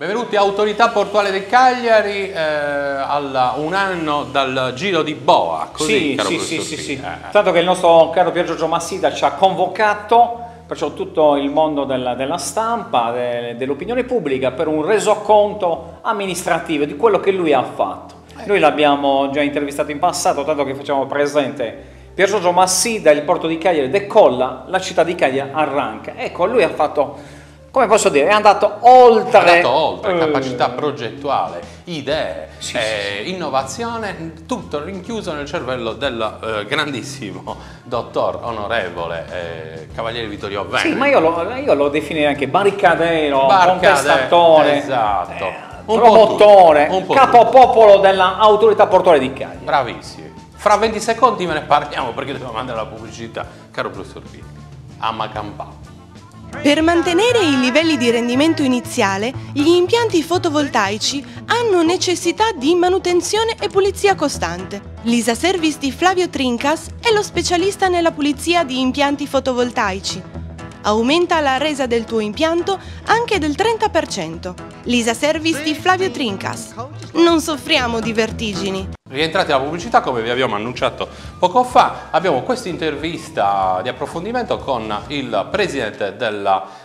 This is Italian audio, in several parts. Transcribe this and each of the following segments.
Benvenuti a Autorità Portuale del Cagliari, eh, alla, un anno dal giro di Boa. Così, sì, sì, sì, sì, sì. Eh. Tanto che il nostro caro Pier Giorgio Massida ci ha convocato, perciò tutto il mondo della, della stampa, de, dell'opinione pubblica, per un resoconto amministrativo di quello che lui ha fatto. Eh. Noi l'abbiamo già intervistato in passato, tanto che facciamo presente Pier Giorgio Massida, il porto di Cagliari decolla, la città di Cagliari arranca. Ecco, lui ha fatto come posso dire, è andato oltre... È andato oltre, eh... capacità progettuale, idee, sì, eh, sì. innovazione, tutto rinchiuso nel cervello del eh, grandissimo dottor onorevole eh, Cavaliere Vittorio Veneto. Sì, ma io lo, io lo, definirei anche barricadero, Barcade, contestatore. Esatto. Eh, un promotore, un capopopolo dell'autorità portuale di Cagliari. Bravissimi. Fra 20 secondi me ne parliamo perché dobbiamo mandare la pubblicità, caro professor Pitti. Amma campato. Per mantenere i livelli di rendimento iniziale, gli impianti fotovoltaici hanno necessità di manutenzione e pulizia costante. L'ISA Service di Flavio Trincas è lo specialista nella pulizia di impianti fotovoltaici. Aumenta la resa del tuo impianto anche del 30%. L'ISA Service di Flavio Trincas. Non soffriamo di vertigini. Rientrati alla pubblicità, come vi abbiamo annunciato poco fa, abbiamo questa intervista di approfondimento con il presidente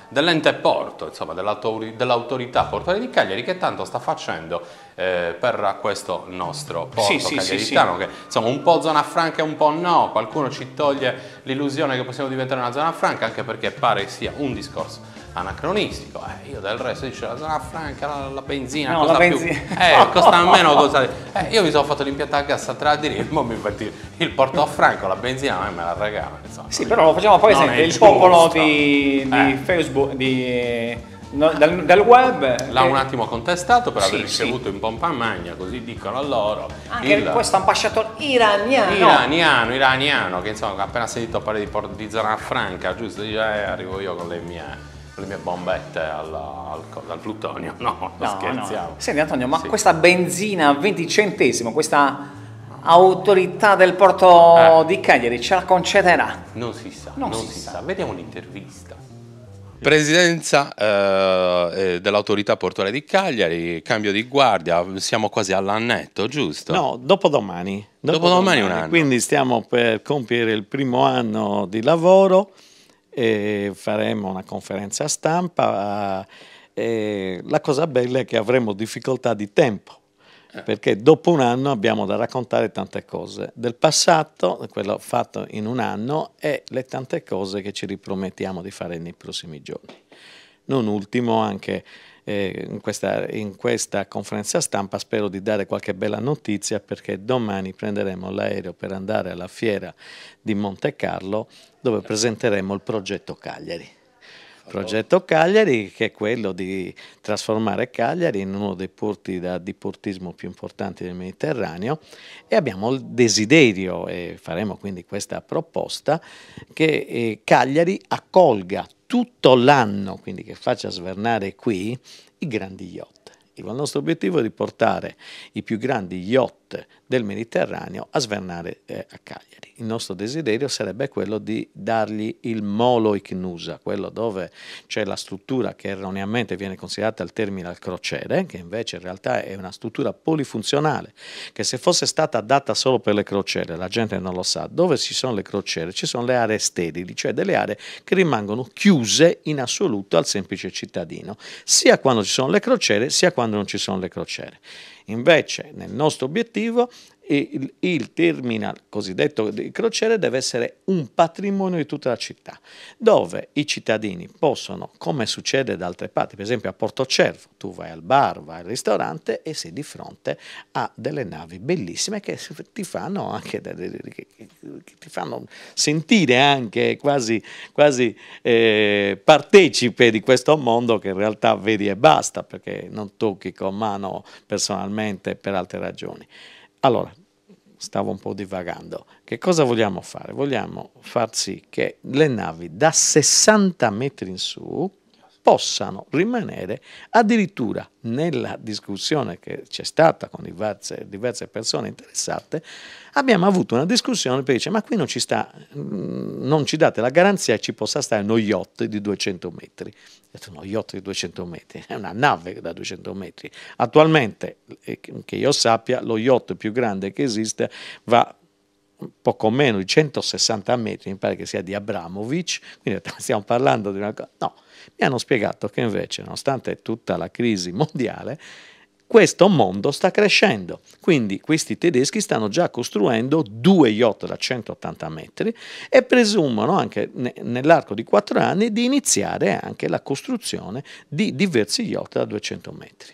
dell'ente porto, insomma dell'autorità portuale di Cagliari, che tanto sta facendo eh, per questo nostro porto sì, sì, sì, sì, che insomma un po' zona franca e un po' no, qualcuno ci toglie l'illusione che possiamo diventare una zona franca, anche perché pare sia un discorso anacronistico. Eh, io del resto dice la ah, zona franca, la, la benzina, no, la benzina. Più, eh, costa meno cosa. Eh, io mi sono fatto l'impianto a gas a tre lire, mo mi metti il porto a franco, la benzina a eh, me la regala. Insomma. Sì, però lo facciamo poi sempre il popolo di, di eh. Facebook di. No, dal, dal, web l'ha che... Eh, un attimo contestato per aver ricevuto sì. in pompa magna così dicono a loro anche il... questo ambasciatore iraniano iraniano iraniano che insomma appena sentito parlare di, di zona franca giusto dice eh, arrivo io con le mie le mie bombette alla, al, al, plutonio, no, non no, scherziamo. No. Senti Antonio, ma sì. questa benzina a 20 centesimo, questa autorità del porto eh. di Cagliari ce la concederà? Non si sa, non, non si, si sa. sa. Vediamo un'intervista. Presidenza eh, eh dell'autorità portuale di Cagliari, cambio di guardia, siamo quasi all'annetto, giusto? No, dopodomani. Dopodomani, dopodomani un anno. Quindi stiamo per compiere il primo anno di lavoro e faremo una conferenza stampa. Eh, la cosa bella è che avremo difficoltà di tempo, eh. perché dopo un anno abbiamo da raccontare tante cose del passato, quello fatto in un anno e le tante cose che ci ripromettiamo di fare nei prossimi giorni. Non ultimo anche eh, in, questa, in questa conferenza stampa spero di dare qualche bella notizia perché domani prenderemo l'aereo per andare alla fiera di Monte Carlo dove presenteremo il progetto Cagliari progetto Cagliari che è quello di trasformare Cagliari in uno dei porti da diportismo più importanti del Mediterraneo e abbiamo il desiderio e faremo quindi questa proposta che eh, Cagliari accolga tutto l'anno, quindi che faccia svernare qui, i grandi yacht. Il nostro obiettivo è di portare i più grandi yacht del Mediterraneo a svernare eh, a Cagliari. Il nostro desiderio sarebbe quello di dargli il molo ignusa, quello dove c'è la struttura che erroneamente viene considerata al termine al crociere, che invece in realtà è una struttura polifunzionale, che se fosse stata data solo per le crociere, la gente non lo sa, dove ci sono le crociere ci sono le aree sterili, cioè delle aree che rimangono chiuse in assoluto al semplice cittadino, sia quando ci sono le crociere sia quando non ci sono le crociere. Invece nel nostro obiettivo il, il terminal cosiddetto di crociere deve essere un patrimonio di tutta la città, dove i cittadini possono, come succede da altre parti, per esempio a Porto Cervo, tu vai al bar, vai al ristorante e sei di fronte a delle navi bellissime che ti fanno, anche, che ti fanno sentire anche quasi, quasi eh, partecipe di questo mondo che in realtà vedi e basta, perché non tocchi con mano personalmente per altre ragioni. Allora, stavo un po' divagando, che cosa vogliamo fare? Vogliamo far sì che le navi da 60 metri in su possano rimanere addirittura nella discussione che c'è stata con diverse, diverse, persone interessate, abbiamo avuto una discussione per dire ma qui non ci, sta, mm, non ci date la garanzia che ci possa stare uno yacht di 200 metri. Ho detto uno yacht di 200 metri, è una nave da 200 metri. Attualmente, eh, che io sappia, lo yacht più grande che esiste va poco meno di 160 metri, mi pare che sia di Abramovic, quindi stiamo parlando di una cosa... No, mi hanno spiegato che invece, nonostante tutta la crisi mondiale, questo mondo sta crescendo, quindi questi tedeschi stanno già costruendo due yacht da 180 metri e presumono anche ne, nell'arco di quattro anni di iniziare anche la costruzione di diversi yacht da 200 metri.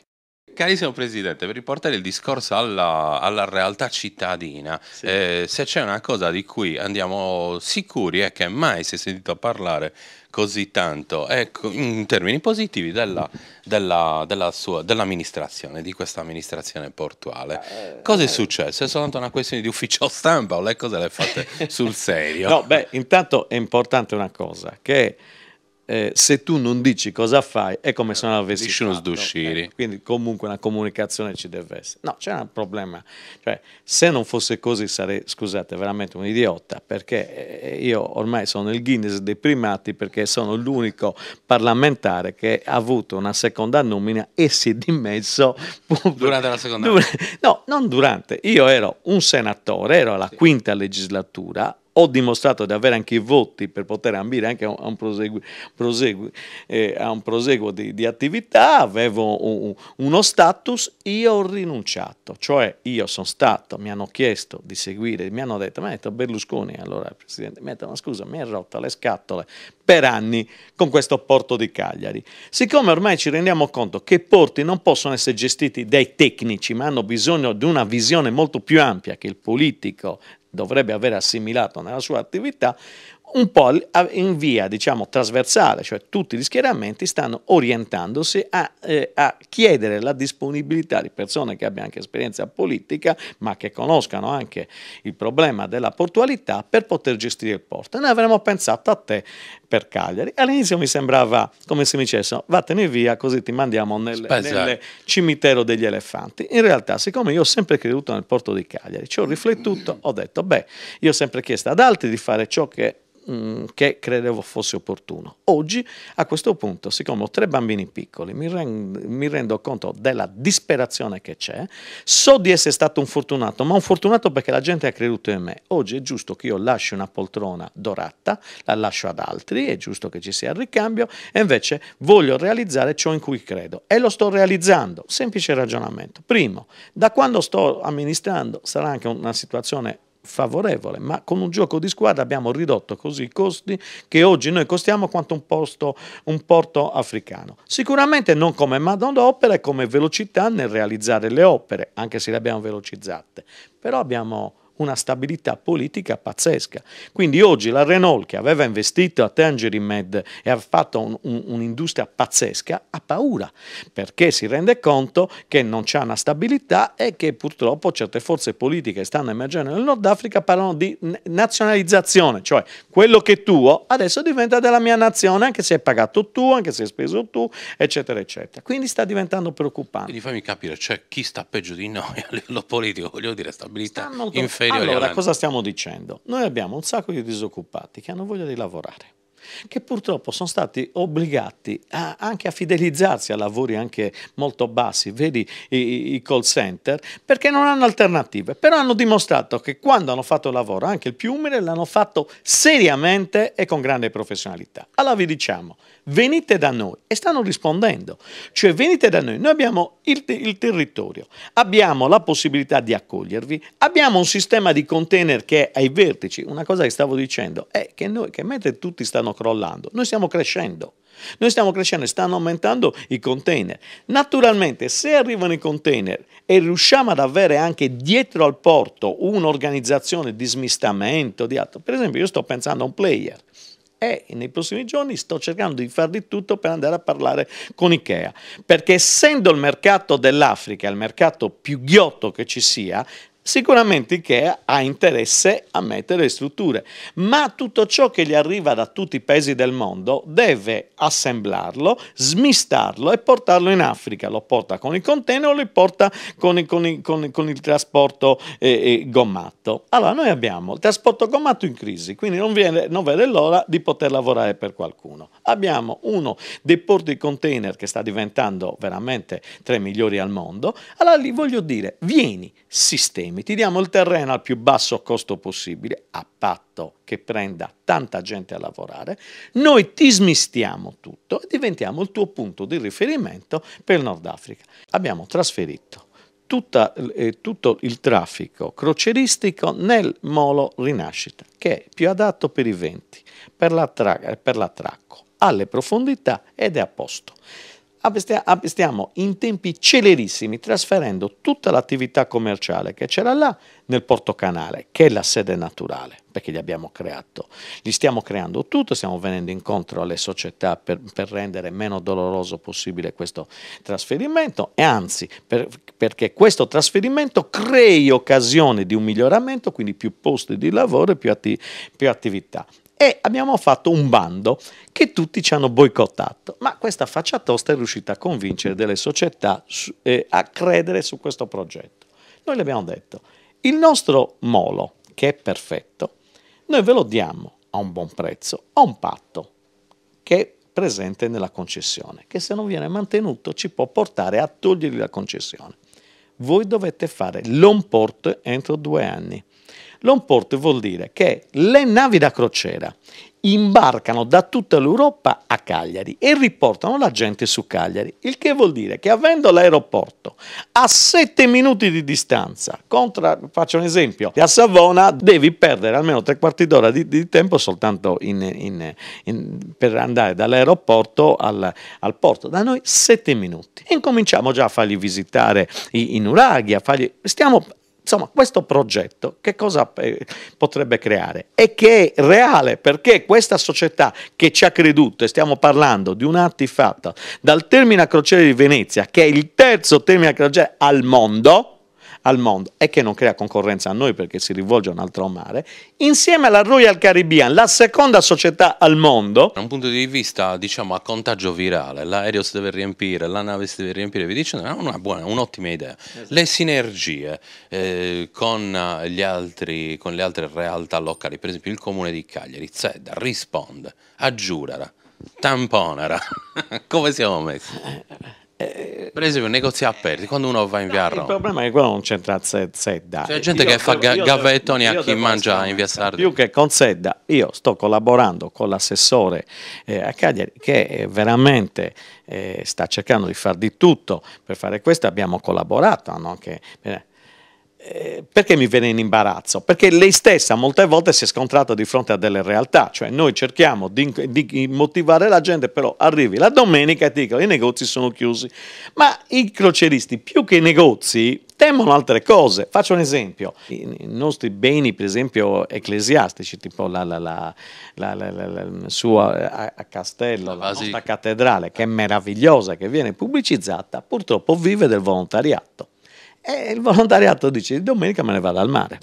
Carissimo Presidente, per riportare il discorso alla, alla realtà cittadina, sì. eh, se c'è una cosa di cui andiamo sicuri è che mai si è sentito parlare così tanto ecco, in termini positivi della, della, della sua, dell'amministrazione, di questa amministrazione portuale. Eh, cosa è eh. successo? È soltanto una questione di ufficio stampa o le cose le fate sul serio? no, beh, intanto è importante una cosa, che eh, se tu non dici cosa fai è come se non avessi Dici uno sdusciri. Okay? Eh, quindi comunque una comunicazione ci deve essere. No, c'è un problema. Cioè, se non fosse così sarei, scusate, veramente un idiota, perché eh, io ormai sono il Guinness dei primati perché sono l'unico parlamentare che ha avuto una seconda nomina e si è dimesso durante la seconda. Dur- no, non durante. Io ero un senatore, ero alla sì. quinta legislatura, ho dimostrato di avere anche i voti per poter ambire anche a un, prosegu, prosegu, eh, a un proseguo di, di, attività, avevo un, uno status, io ho rinunciato, cioè io sono stato, mi hanno chiesto di seguire, mi hanno detto, mi detto Berlusconi, allora il Presidente, mi ha detto, ma scusa, mi ha rotto le scatole per anni con questo porto di Cagliari. Siccome ormai ci rendiamo conto che i porti non possono essere gestiti dai tecnici, ma hanno bisogno di una visione molto più ampia che il politico dovrebbe aver assimilato nella sua attività un po' in via diciamo, trasversale, cioè tutti gli schieramenti stanno orientandosi a, eh, a, chiedere la disponibilità di persone che abbiano anche esperienza politica, ma che conoscano anche il problema della portualità per poter gestire il porto. Noi avremmo pensato a te per Cagliari. All'inizio mi sembrava come se mi dicessero vattene via così ti mandiamo nel, esatto. nel cimitero degli elefanti. In realtà, siccome io ho sempre creduto nel porto di Cagliari, ci ho riflettuto, ho detto, beh, io ho sempre chiesto ad altri di fare ciò che Mm, che credevo fosse opportuno. Oggi, a questo punto, siccome ho tre bambini piccoli, mi, rend mi rendo conto della disperazione che c'è, so di essere stato un fortunato, ma un fortunato perché la gente ha creduto in me. Oggi è giusto che io lasci una poltrona dorata, la lascio ad altri, è giusto che ci sia il ricambio, e invece voglio realizzare ciò in cui credo. E lo sto realizzando, semplice ragionamento. Primo, da quando sto amministrando, sarà anche una situazione favorevole, ma con un gioco di squadra abbiamo ridotto così i costi che oggi noi costiamo quanto un, posto, un porto africano. Sicuramente non come Madonna manodopera e come velocità nel realizzare le opere, anche se le abbiamo velocizzate, però abbiamo una stabilità politica pazzesca. Quindi oggi la Renault che aveva investito a Tangerimed e ha fatto un, un, un'industria pazzesca ha paura perché si rende conto che non c'è una stabilità e che purtroppo certe forze politiche che stanno emergendo nel Nord Africa parlano di nazionalizzazione, cioè quello che è tuo adesso diventa della mia nazione anche se è pagato tu, anche se è speso tu, eccetera, eccetera. Quindi sta diventando preoccupante. Quindi fammi capire, c'è cioè, chi sta peggio di noi a livello politico, voglio dire, stabilità inferiore superiori. Allora, cosa stiamo dicendo? Noi abbiamo un sacco di disoccupati che hanno voglia di lavorare che purtroppo sono stati obbligati a, anche a fidelizzarsi a lavori anche molto bassi, vedi i, i, call center, perché non hanno alternative, però hanno dimostrato che quando hanno fatto il lavoro, anche il più umile, l'hanno fatto seriamente e con grande professionalità. Allora vi diciamo, venite da noi e stanno rispondendo, cioè venite da noi, noi abbiamo il, il, territorio, abbiamo la possibilità di accogliervi, abbiamo un sistema di container che è ai vertici, una cosa che stavo dicendo è che, noi, che mentre tutti stanno crollando, noi stiamo crescendo. Noi stiamo crescendo e stanno aumentando i container. Naturalmente, se arrivano i container e riusciamo ad avere anche dietro al porto un'organizzazione di smistamento, di altro, per esempio, io sto pensando a un player e nei prossimi giorni sto cercando di fare di tutto per andare a parlare con Ikea, perché essendo il mercato dell'Africa il mercato più ghiotto che ci sia, Sicuramente Ikea ha interesse a mettere strutture, ma tutto ciò che gli arriva da tutti i paesi del mondo deve assemblarlo, smistarlo e portarlo in Africa. Lo porta con il container o lo porta con il, con con con il trasporto eh, eh gommato. Allora noi abbiamo il trasporto gommato in crisi, quindi non, viene, non vede l'ora di poter lavorare per qualcuno. Abbiamo uno dei porti container che sta diventando veramente tra i migliori al mondo. Allora lì voglio dire, vieni, sistemi fermi, ti diamo il terreno al più basso costo possibile, a patto che prenda tanta gente a lavorare, noi ti smistiamo tutto e diventiamo il tuo punto di riferimento per il Nord Africa. Abbiamo trasferito tutta, eh, tutto il traffico croceristico nel molo Rinascita, che è più adatto per i venti, per l'attracco, alle profondità ed è a posto stiamo in tempi celerissimi trasferendo tutta l'attività commerciale che c'era là nel Porto Canale, che è la sede naturale, perché gli abbiamo creato. Gli stiamo creando tutto, stiamo venendo incontro alle società per, per rendere meno doloroso possibile questo trasferimento e anzi per, perché questo trasferimento crei occasione di un miglioramento, quindi più posti di lavoro e più, atti, più attività e abbiamo fatto un bando che tutti ci hanno boicottato, ma questa faccia tosta è riuscita a convincere delle società eh, a credere su questo progetto. Noi le abbiamo detto, il nostro molo, che è perfetto, noi ve lo diamo a un buon prezzo, a un patto che è presente nella concessione, che se non viene mantenuto ci può portare a togliergli la concessione. Voi dovete fare l'on port entro due anni L'onport vuol dire che le navi da crociera imbarcano da tutta l'Europa a Cagliari e riportano la gente su Cagliari, il che vuol dire che avendo l'aeroporto a 7 minuti di distanza, contra, faccio un esempio, a Savona devi perdere almeno tre quarti d'ora di, di tempo soltanto in, in, in, per andare dall'aeroporto al, al, porto, da noi 7 minuti. E incominciamo già a fargli visitare i, i nuraghi, fargli, stiamo Insomma, questo progetto che cosa eh, potrebbe creare? E che è reale, perché questa società che ci ha creduto, e stiamo parlando di un un'artifatta, dal termine crociere di Venezia, che è il terzo termine crociere al mondo, al mondo e che non crea concorrenza a noi perché si rivolge a un altro mare, insieme alla Royal Caribbean, la seconda società al mondo. Da un punto di vista, diciamo, a contagio virale, l'aereo si deve riempire, la nave si deve riempire, vi dicendo, è una buona, un'ottima idea. Esatto. Le sinergie eh, con, eh, altri, con, le altre realtà locali, per esempio il comune di Cagliari, Zedda, risponde, a Giurara, Tamponara, come siamo messi? Eh, eh, per esempio, negozi aperti, quando uno va in via no, Roma. Il problema è che quello non c'entra sedda. C'è gente io, che fa ga- gavettoni a chi mangia in via Sardegna Più che con sedda, io sto collaborando con l'assessore eh, a Cagliari che eh, veramente eh, sta cercando di fare di tutto per fare questo. Abbiamo collaborato, hanno anche... Eh, eh, perché mi viene in imbarazzo? Perché lei stessa molte volte si è scontrata di fronte a delle realtà, cioè noi cerchiamo di, di motivare la gente, però arrivi la domenica e ti dicono i negozi sono chiusi, ma i croceristi più che i negozi temono altre cose. Faccio un esempio, i nostri beni per esempio ecclesiastici, tipo la, la, la, la sua eh, a, a Castello, la, nostra cattedrale, che è meravigliosa, che viene pubblicizzata, purtroppo vive del volontariato. E il volontariato dice, domenica me ne vado al mare.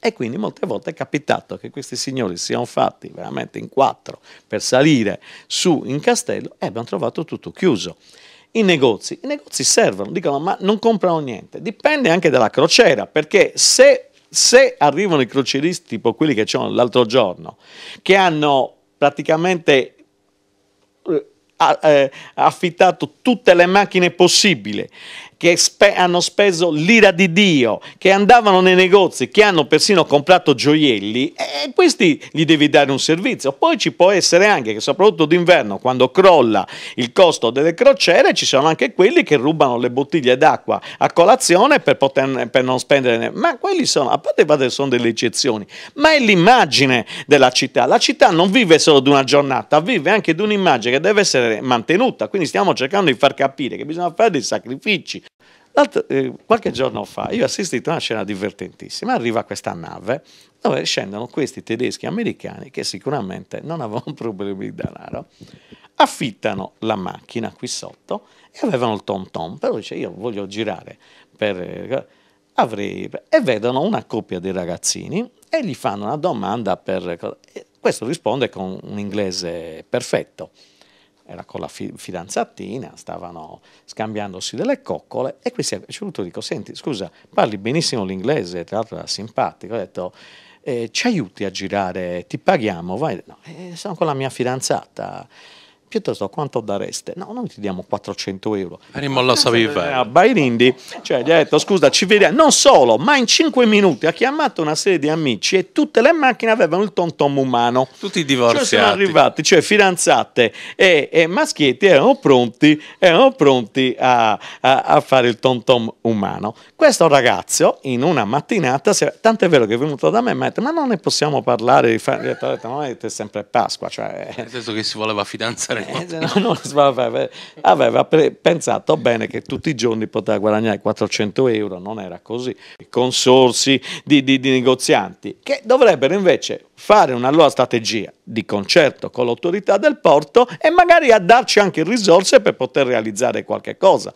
E quindi molte volte è capitato che questi signori siano fatti veramente in quattro per salire su in castello e abbiamo trovato tutto chiuso. I negozi, i negozi servono, dicono ma non comprano niente, dipende anche dalla crociera, perché se, se arrivano i croceristi tipo quelli che c'erano l'altro giorno, che hanno praticamente eh, eh, affittato tutte le macchine possibili che spe- hanno speso l'ira di Dio, che andavano nei negozi, che hanno persino comprato gioielli, e questi gli devi dare un servizio. Poi ci può essere anche che soprattutto d'inverno, quando crolla il costo delle crociere, ci sono anche quelli che rubano le bottiglie d'acqua a colazione per, poter, per non spendere. Ma quelli sono, a parte che sono delle eccezioni, ma è l'immagine della città. La città non vive solo di una giornata, vive anche di un'immagine che deve essere mantenuta. Quindi stiamo cercando di far capire che bisogna fare dei sacrifici eh, qualche giorno fa io ho assistito a una scena divertentissima, arriva questa nave dove scendono questi tedeschi americani che sicuramente non avevano problemi di denaro, affittano la macchina qui sotto e avevano il tom tom, però dice io voglio girare per... Eh, avrei, e vedono una coppia di ragazzini e gli fanno una domanda per... Eh, questo risponde con un inglese perfetto era con la fi- fidanzatina, stavano scambiandosi delle coccole e qui si è piaciuto, dico, senti, scusa, parli benissimo l'inglese, tra l'altro era simpatico, ho detto, eh, ci aiuti a girare, ti paghiamo, vai, no, eh, sono con la mia fidanzata piuttosto quanto dareste? No, noi ti diamo 400 euro. Arrivo alla Saviva. A Bairindi, cioè gli ha detto scusa ci vediamo, non solo, ma in 5 minuti ha chiamato una serie di amici e tutte le macchine avevano il tom tom umano. Tutti divorziati. Cioè sono arrivati, cioè fidanzate e, e maschietti erano pronti, erano pronti a, a, a, fare il tom tom umano. Questo ragazzo in una mattinata, tanto è vero che è venuto da me e mi ha detto ma non ne possiamo parlare di fare, ho detto no, è sempre Pasqua. Cioè... Eh. Nel senso che si voleva fidanzare faremo. Eh, eh esatto. no, non Aveva ah, pre- pensato bene che tutti i giorni poteva guadagnare 400 euro, non era così. Consorsi di, di, di negozianti che dovrebbero invece fare una loro strategia di concerto con l'autorità del porto e magari a darci anche risorse per poter realizzare qualche cosa.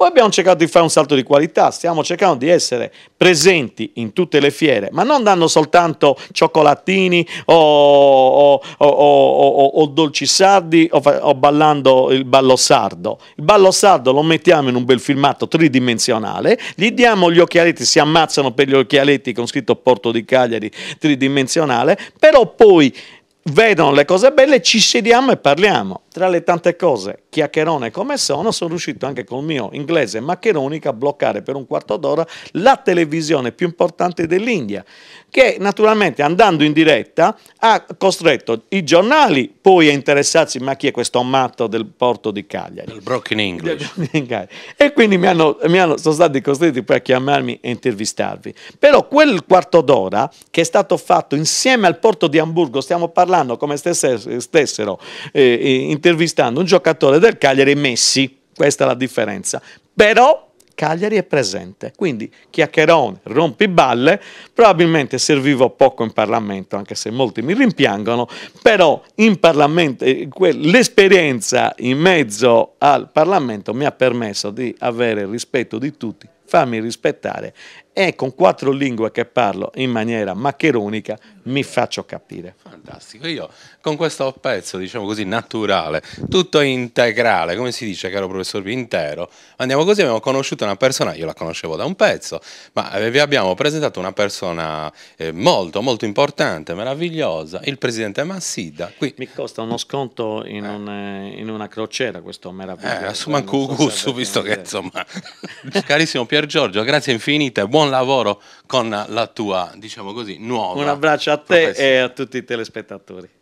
Poi abbiamo cercato di fare un salto di qualità, stiamo cercando di essere presenti in tutte le fiere, ma non dando soltanto cioccolatini o, o, o, o dolci sardi o, ballando il ballo sardo. Il ballo sardo lo mettiamo in un bel filmato tridimensionale, gli diamo gli occhialetti, si ammazzano per gli occhialetti con scritto Porto di Cagliari tridimensionale, però poi vedono le cose belle, ci sediamo e parliamo. Tra le tante cose, chiacchierone come sono, sono riuscito anche col mio inglese maccheronica a bloccare per un quarto d'ora la televisione più importante dell'India, che naturalmente andando in diretta ha costretto i giornali poi a interessarsi ma chi è questo matto del porto di Cagliari. Il broken English. E quindi mi hanno, mi hanno, sono stati costretti poi a chiamarmi e intervistarvi. Però quel quarto d'ora che è stato fatto insieme al porto di Hamburgo, stiamo parlando come stesse, stessero eh, in intervistando un giocatore del Cagliari Messi, questa è la differenza. Però Cagliari è presente, quindi chiacchierone, rompiballe, probabilmente servivo poco in Parlamento, anche se molti mi rimpiangono, però eh, l'esperienza in mezzo al Parlamento mi ha permesso di avere il rispetto di tutti, fammi rispettare e con quattro lingue che parlo in maniera maccheronica mi faccio capire. Fantastico, io con questo pezzo, diciamo così, naturale, tutto integrale, come si dice caro professor Pintero, andiamo così, abbiamo conosciuto una persona, io la conoscevo da un pezzo, ma eh, vi abbiamo presentato una persona eh, molto, molto importante, meravigliosa, il presidente Massida. Qui... Mi costa uno sconto in, eh. un, eh, in una crociera questo meraviglioso. Eh, assuma un so visto che insomma, carissimo Pier Pier Giorgio, grazie infinite, buon lavoro con la tua, diciamo così, nuova. Un abbraccio a te e a tutti i telespettatori.